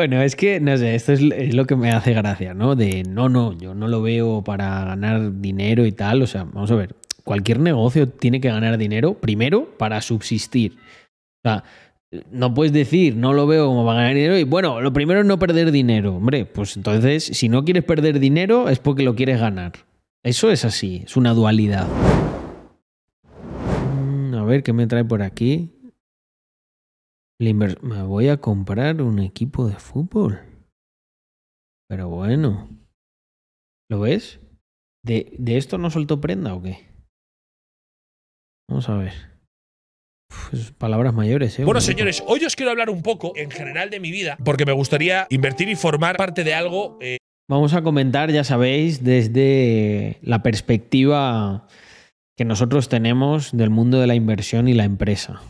Bueno, es que, no sé, esto es, lo que me hace gracia, ¿no? De no, no, yo no lo veo para ganar dinero y tal. O sea, vamos a ver, cualquier negocio tiene que ganar dinero primero para subsistir. O sea, no puedes decir, no lo veo como para ganar dinero y bueno, lo primero es no perder dinero. Hombre, pues entonces, si no quieres perder dinero es porque lo quieres ganar. Eso es así, es una dualidad. Mm, a ver qué me trae por aquí. Me voy a comprar un equipo de fútbol. Pero bueno. ¿Lo ves? ¿De, esto no soltó prenda o qué? Vamos a ver. Pues palabras mayores, ¿eh? Bueno, señores, hoy os quiero hablar un poco en general de mi vida, porque me gustaría invertir y formar parte de algo. Eh, Vamos a comentar, ya sabéis, desde la perspectiva que nosotros tenemos del mundo de la inversión y la empresa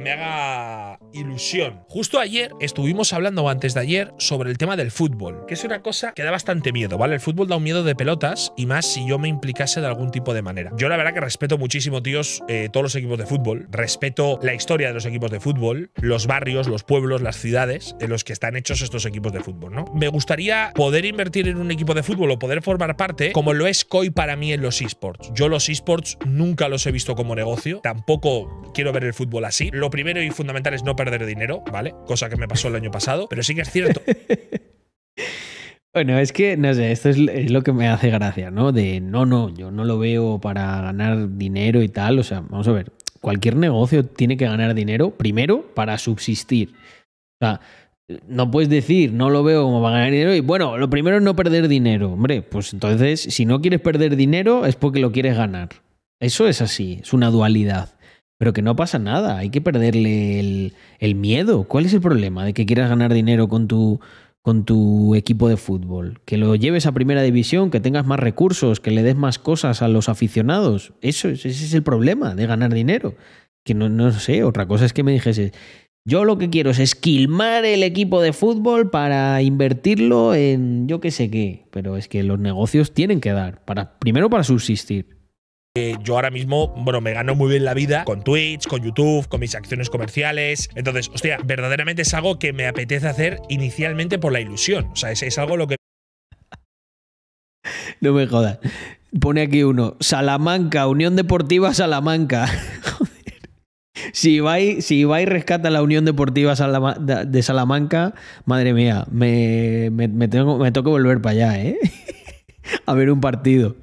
me haga ilusión. Justo ayer estuvimos hablando o antes de ayer sobre el tema del fútbol, que es una cosa que da bastante miedo, ¿vale? El fútbol da un miedo de pelotas y más si yo me implicase de algún tipo de manera. Yo la verdad que respeto muchísimo, tíos, eh, todos los equipos de fútbol, respeto la historia de los equipos de fútbol, los barrios, los pueblos, las ciudades en los que están hechos estos equipos de fútbol, ¿no? Me gustaría poder invertir en un equipo de fútbol o poder formar parte como lo es COI para mí en los esports. Yo los esports nunca los he visto como negocio, tampoco quiero ver el fútbol así primero y fundamental es no perder dinero, ¿vale? Cosa que me pasó el año pasado, pero sí que es cierto. Bueno, es que, no sé, esto es, lo que me hace gracia, ¿no? De, no, no, yo no lo veo para ganar dinero y tal. O sea, vamos a ver, cualquier negocio tiene que ganar dinero primero para subsistir. O sea, no puedes decir, no lo veo como para ganar dinero y, bueno, lo primero es no perder dinero. Hombre, pues entonces, si no quieres perder dinero es porque lo quieres ganar. Eso es así, es una dualidad. Pero que no pasa nada, hay que perderle el, miedo. ¿Cuál es el problema de que quieras ganar dinero con tu, equipo de fútbol? Que lo lleves a primera división, que tengas más recursos, que le des más cosas a los aficionados. Eso, ese es el problema de ganar dinero. Que no, sé, otra cosa es que me dijese, yo lo que quiero es esquilmar el equipo de fútbol para invertirlo en yo qué sé qué. Pero es que los negocios tienen que dar, para, primero para subsistir yo ahora mismo, bueno, me gano muy bien la vida con Twitch, con YouTube, con mis acciones comerciales. Entonces, hostia, verdaderamente es algo que me apetece hacer inicialmente por la ilusión. O sea, es, es algo lo que. No me jodas. Pone aquí uno: Salamanca, Unión Deportiva Salamanca. Si Ibai, si Ibai rescata la Unión Deportiva de Salamanca, madre mía, me, tengo, me tengo que volver para allá, ¿eh? A ver un partido.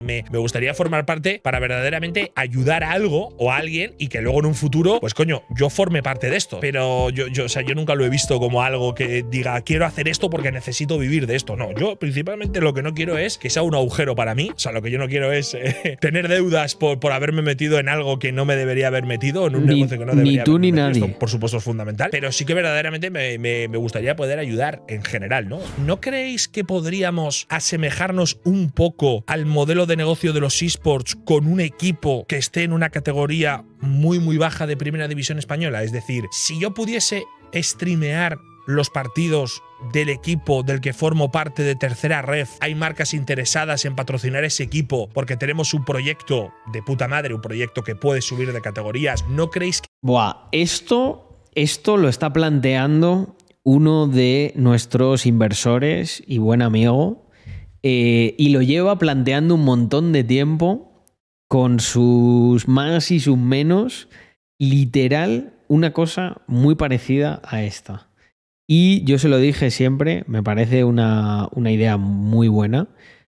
Me, gustaría formar parte para verdaderamente ayudar a algo o a alguien y que luego en un futuro, pues coño, yo forme parte de esto. Pero yo, o sea, yo nunca lo he visto como algo que diga, quiero hacer esto porque necesito vivir de esto. No, yo principalmente lo que no quiero es que sea un agujero para mí. O sea, lo que yo no quiero es eh, tener deudas por, por haberme metido en algo que no me debería haber metido, en un negocio que no debería Ni tú ni nadie. por supuesto, es fundamental. Pero sí que verdaderamente me, me gustaría poder ayudar en general, ¿no? ¿No creéis que podríamos asemejarnos un poco al modelo de de negocio de los esports con un equipo que esté en una categoría muy muy baja de primera división española. Es decir, si yo pudiese streamear los partidos del equipo del que formo parte de Tercera Red, Hay marcas interesadas en patrocinar ese equipo porque tenemos un proyecto de puta madre, un proyecto que puede subir de categorías. ¿No creéis que... Buah, esto, esto lo está planteando uno de nuestros inversores y buen amigo, eh, y lo lleva planteando un montón de tiempo con sus más y sus menos, literal, una cosa muy parecida a esta. Y yo se lo dije siempre, me parece una idea muy buena.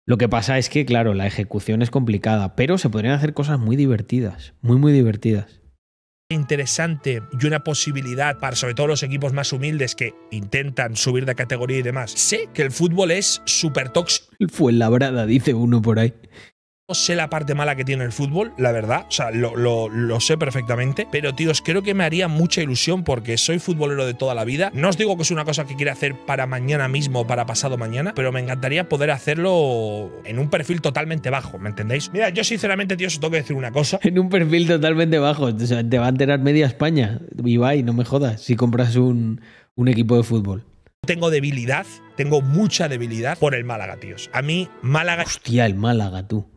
Lo que pasa es que, claro, la ejecución es complicada, pero se podrían hacer cosas muy divertidas, muy, muy divertidas interesante y una posibilidad para sobre todo los equipos más humildes que intentan subir de categoría y demás. Sé que el fútbol es súper tóxico. Fue labrada, dice uno por ahí sé la parte mala que tiene el fútbol, la verdad, o sea, lo, sé perfectamente, pero tíos, creo que me haría mucha ilusión porque soy futbolero de toda la vida. No os digo que es una cosa que quiera hacer para mañana mismo o para pasado mañana, pero me encantaría poder hacerlo en un perfil totalmente bajo, ¿me entendéis? Mira, yo sinceramente, tíos, os tengo que decir una cosa. En un perfil totalmente bajo, o sea, te va a enterar media España, Ibai, no me jodas, si compras un equipo de fútbol tengo debilidad, tengo mucha debilidad por el Málaga, tíos. A mí, Málaga. Hostia, el Málaga, tú.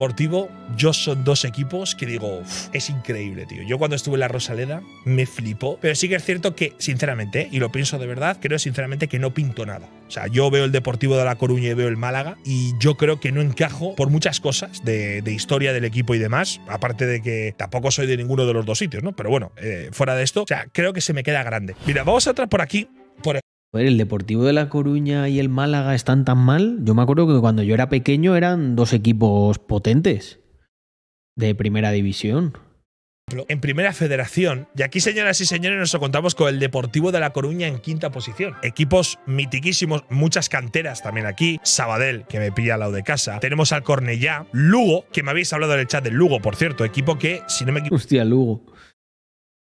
Deportivo, yo son dos equipos que digo, es increíble, tío. Yo cuando estuve en la Rosaleda me flipó, pero sí que es cierto que, sinceramente, y lo pienso de verdad, creo sinceramente que no pinto nada. O sea, yo veo el Deportivo de La Coruña y veo el Málaga, y yo creo que no encajo por muchas cosas de, historia del equipo y demás, aparte de que tampoco soy de ninguno de los dos sitios, ¿no? Pero bueno, eh, fuera de esto, o sea, creo que se me queda grande. Mira, vamos a entrar por aquí, por ver, el Deportivo de La Coruña y el Málaga están tan mal. Yo me acuerdo que cuando yo era pequeño eran dos equipos potentes de primera división. En primera federación, y aquí señoras y señores nos contamos con el Deportivo de La Coruña en quinta posición. Equipos mitiquísimos, muchas canteras también aquí, Sabadell, que me pilla al lado de casa, tenemos al Cornellá, Lugo, que me habéis hablado en el chat del Lugo, por cierto, equipo que, si no me equivoco… Hostia, Lugo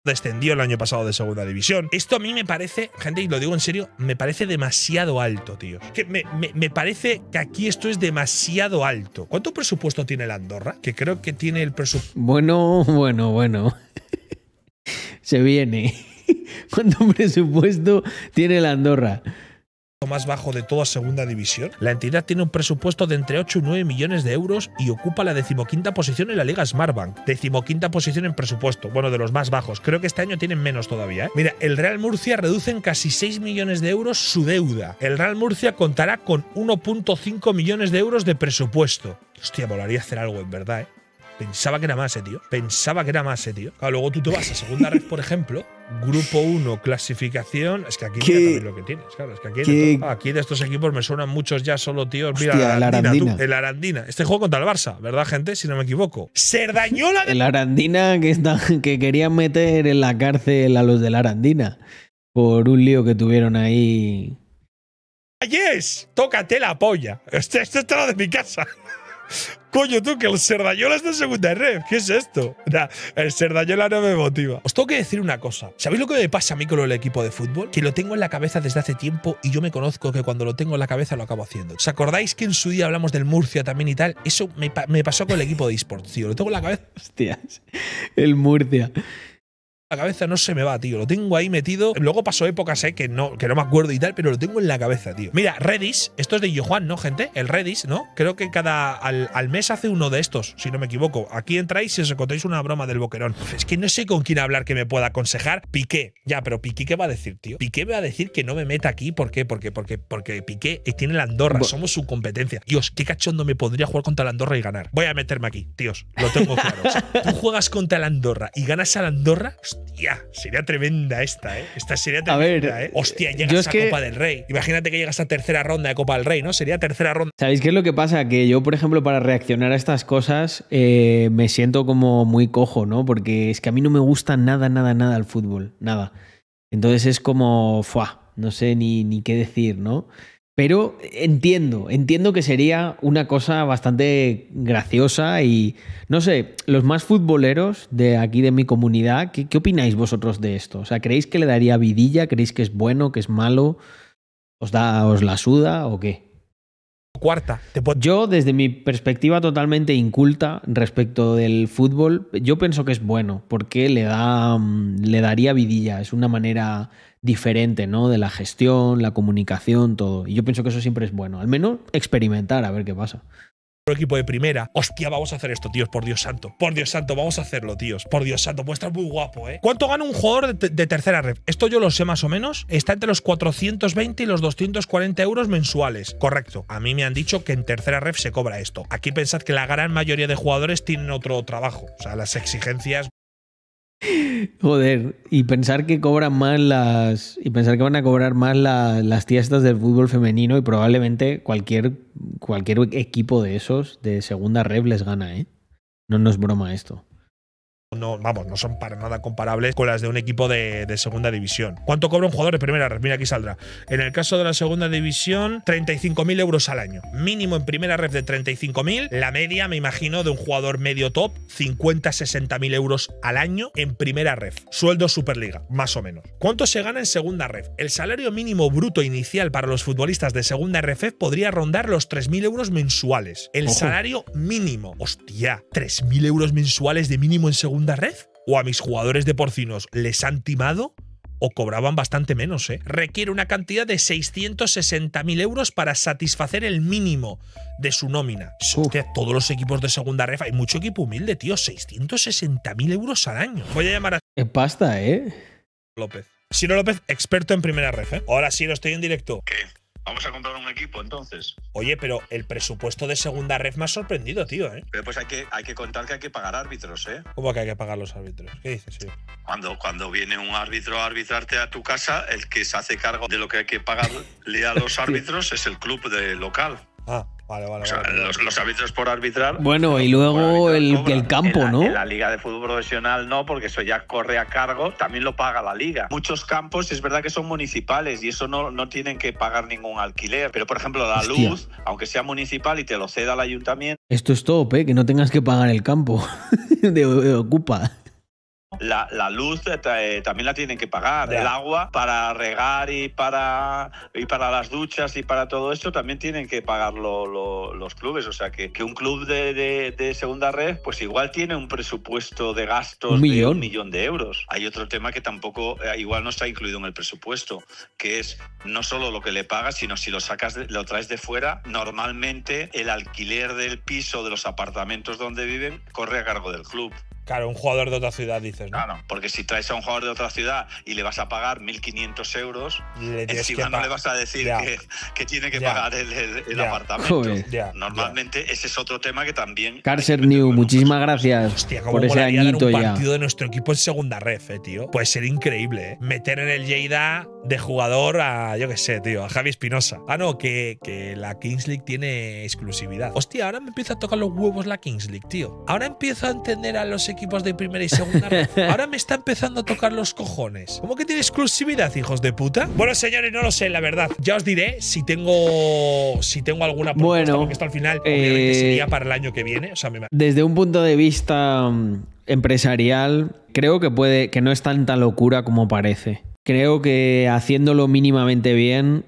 descendió el año pasado de segunda división. Esto a mí me parece, gente, y lo digo en serio, me parece demasiado alto, tío. me, me, parece que aquí esto es demasiado alto. ¿Cuánto presupuesto tiene la Andorra? Que creo que tiene el presupuesto. Bueno, bueno, bueno. Se viene. ¿Cuánto presupuesto tiene la Andorra? más bajo de toda segunda división. La entidad tiene un presupuesto de entre 8 y 9 millones de euros y ocupa la decimoquinta posición en la Liga Smartbank. Decimoquinta posición en presupuesto, bueno, de los más bajos. Creo que este año tienen menos todavía. ¿eh? Mira, el Real Murcia reduce en casi 6 millones de euros su deuda. El Real Murcia contará con 1.5 millones de euros de presupuesto. Hostia, volaría hacer algo en verdad, ¿eh? Pensaba que era más, eh, tío. Pensaba que era más, eh, tío. luego tú te vas a segunda red, por ejemplo. Grupo 1, clasificación. Es que aquí lo que tienes, Es que aquí, de estos equipos me suenan muchos ya solo, tío mira, Arandina, el Arandina. el Este juego contra el Barça, ¿verdad, gente? Si no me equivoco. Serdañola de. El Arandina que, querían meter en la cárcel a los de la Arandina. Por un lío que tuvieron ahí. ayes Tócate la polla. este, este es de mi casa. Coño, tú, que el Serdañola es de segunda red. ¿Qué es esto? el Serdañola no me motiva. Os tengo que decir una cosa. ¿Sabéis lo que me pasa a mí con el equipo de fútbol? Que lo tengo en la cabeza desde hace tiempo y yo me conozco que cuando lo tengo en la cabeza lo acabo haciendo. ¿Os acordáis que en su día hablamos del Murcia también y tal? Eso me, me pasó con el equipo de eSports, tío. Lo tengo en la cabeza. Hostias. El Murcia la cabeza, no se me va, tío. Lo tengo ahí metido. Luego pasó épocas, eh, que no, que no me acuerdo y tal, pero lo tengo en la cabeza, tío. Mira, Redis, esto es de Juan ¿no, gente? El Redis, ¿no? Creo que cada al, mes hace uno de estos, si no me equivoco. Aquí entráis y os encontráis una broma del boquerón. Es que no sé con quién hablar que me pueda aconsejar. Piqué. Ya, pero Piqué, ¿qué va a decir, tío? Piqué me va a decir que no me meta aquí. ¿Por qué? Porque, porque, porque Piqué tiene la Andorra. Somos su competencia. Dios, qué cachondo me podría jugar contra la Andorra y ganar. Voy a meterme aquí, tíos. Lo tengo claro. tú juegas contra la Andorra y ganas a la Andorra. Hostia, sería tremenda esta, ¿eh? Esta sería tremenda, a ver, ¿eh? Hostia, eh, llegas a Copa del Rey. Imagínate que llegas a tercera ronda de Copa del Rey, ¿no? Sería tercera ronda. ¿Sabéis qué es lo que pasa? Que yo, por ejemplo, para reaccionar a estas cosas, eh, me siento como muy cojo, ¿no? Porque es que a mí no me gusta nada, nada, nada el fútbol. Nada. Entonces es como, fuah, no sé ni, ni qué decir, ¿no? Pero entiendo, entiendo que sería una cosa bastante graciosa y, no sé, los más futboleros de aquí de mi comunidad, ¿qué, opináis vosotros de esto? O sea, ¿creéis que le daría vidilla? ¿Creéis que es bueno, que es malo? ¿Os, da, os la suda o qué? Cuarta. yo, desde mi perspectiva totalmente inculta respecto del fútbol, yo pienso que es bueno, porque le, da, mm, le daría vidilla. Es una manera diferente, ¿no? De la gestión, la comunicación, todo. Y yo pienso que eso siempre es bueno. Al menos experimentar a ver qué pasa equipo de primera. Hostia, vamos a hacer esto, tíos, por Dios santo. Por Dios santo, vamos a hacerlo, tíos. Por Dios santo, muestra muy guapo, ¿eh? ¿Cuánto gana un jugador de, tercera ref? Esto yo lo sé más o menos. Está entre los 420 y los 240 euros mensuales. Correcto. A mí me han dicho que en tercera ref se cobra esto. Aquí pensad que la gran mayoría de jugadores tienen otro trabajo. O sea, las exigencias Joder, y pensar que cobran más las. Y pensar que van a cobrar más las tiestas del fútbol femenino y probablemente cualquier, cualquier equipo de esos de segunda red les gana, ¿eh? No, nos broma esto no, vamos, no son para nada comparables con las de un equipo de, segunda división. ¿Cuánto cobra un jugador de primera red? Mira, aquí saldrá. En el caso de la segunda división, 35.000 euros al año. Mínimo en primera ref de 35.000. La media, me imagino, de un jugador medio top, 50-60.000 euros al año en primera red. Sueldo Superliga, más o menos. ¿Cuánto se gana en segunda red? El salario mínimo bruto inicial para los futbolistas de segunda ref podría rondar los 3.000 euros mensuales. El salario mínimo. Hostia, 3.000 euros mensuales de mínimo en segunda segunda red o a mis jugadores de porcinos les han timado o cobraban bastante menos. ¿eh? Requiere una cantidad de 660.000 euros para satisfacer el mínimo de su nómina. todos los equipos de segunda Red… hay mucho equipo humilde, tío. 660.000 euros al año. Voy a llamar a... Es pasta, ¿eh? López. Siro López, experto en primera Red. ¿eh? Ahora sí, lo estoy en directo. Vamos a comprar un equipo entonces. Oye, pero el presupuesto de segunda Red me ha sorprendido, tío, ¿eh? Pero pues hay que, hay que contar que hay que pagar árbitros, ¿eh? ¿Cómo que hay que pagar los árbitros? Cuando, cuando viene un árbitro a arbitrarte a tu casa, el que se hace cargo de lo que hay que pagarle a los árbitros es el club de local. Ah los, árbitros por arbitrar. Bueno, y luego el, campo, ¿no? la liga de fútbol profesional no, porque eso ya corre a cargo, también lo paga la liga. Muchos campos es verdad que son municipales y eso no, no tienen que pagar ningún alquiler. Pero, por ejemplo, la luz, aunque sea municipal y te lo ceda el ayuntamiento. Esto es top, ¿eh? que no tengas que pagar el campo de Ocupa. La, luz eh, eh, también la tienen que pagar, el agua para regar y para, y para las duchas y para todo esto también tienen que pagar los clubes. O sea, que, un club de, segunda red, pues igual tiene un presupuesto de gastos de un millón de euros. Hay otro tema que tampoco, eh, igual no está incluido en el presupuesto, que es no solo lo que le pagas, sino si lo sacas, lo traes de fuera, normalmente el alquiler del piso de los apartamentos donde viven corre a cargo del club. Claro, un jugador de otra ciudad, dices, ¿no? Claro, porque si traes a un jugador de otra ciudad y le vas a pagar 1.500 euros, eh, encima no le vas a decir que, tiene que pagar el, apartamento. Normalmente ese es otro tema que también... Carcer New, muchísimas gracias por ese añito un partido de nuestro equipo en segunda ref, eh, tío. Puede ser increíble, eh. Meter en el JDA de jugador a, yo qué sé, tío, a Javi Espinosa. Ah, no, que, que la Kings League tiene exclusividad. Hostia, ahora me empieza a tocar los huevos la Kings League, tío. Ahora empiezo a entender a los equipos de primera y segunda. Ahora me está empezando a tocar los cojones. ¿Cómo que tiene exclusividad, hijos de puta? Bueno, señores, no lo sé, la verdad. Ya os diré si tengo si tengo alguna propuesta, bueno, porque esto al final eh, sería para el año que viene. Desde un punto de vista mm, empresarial, creo que puede que no es tanta locura como parece. Creo que haciéndolo mínimamente bien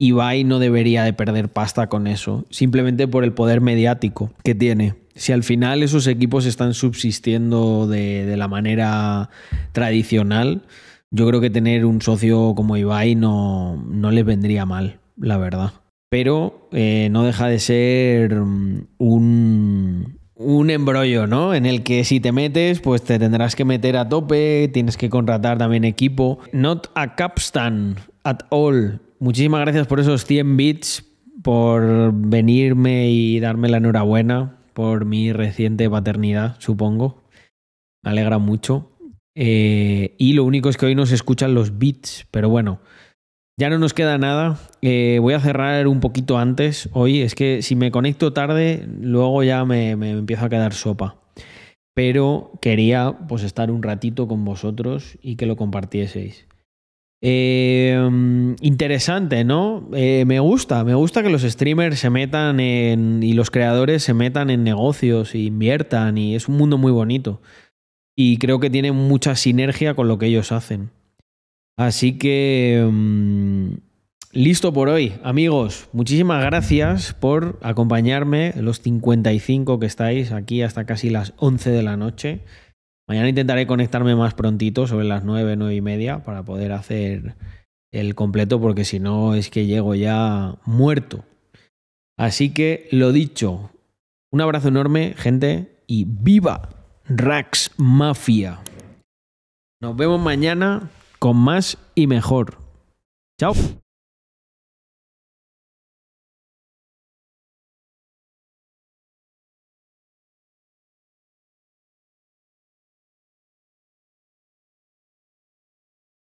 Ibai no debería de perder pasta con eso, simplemente por el poder mediático que tiene si al final esos equipos están subsistiendo de, la manera tradicional, yo creo que tener un socio como Ibai no, no les vendría mal, la verdad. Pero eh, no deja de ser mm, un, un embrollo, ¿no? En el que si te metes, pues te tendrás que meter a tope, tienes que contratar también equipo. Not a capstan at all. Muchísimas gracias por esos 100 bits, por venirme y darme la enhorabuena por mi reciente paternidad, supongo. Me alegra mucho. Eh, y lo único es que hoy nos escuchan los beats, pero bueno, ya no nos queda nada. Eh, voy a cerrar un poquito antes hoy. Es que si me conecto tarde, luego ya me, me empiezo a quedar sopa. Pero quería pues estar un ratito con vosotros y que lo compartieseis. Em, interesante, ¿no? Eh, me gusta, me gusta que los streamers se metan en. y los creadores se metan en negocios e inviertan, y es un mundo muy bonito. Y creo que tiene mucha sinergia con lo que ellos hacen. Así que. Em, listo por hoy, amigos. Muchísimas gracias por acompañarme, los 55 que estáis aquí hasta casi las 11 de la noche. Mañana intentaré conectarme más prontito, sobre las 9, 9 y media, para poder hacer el completo, porque si no es que llego ya muerto. Así que lo dicho, un abrazo enorme, gente, y viva Rax Mafia. Nos vemos mañana con más y mejor. Chao.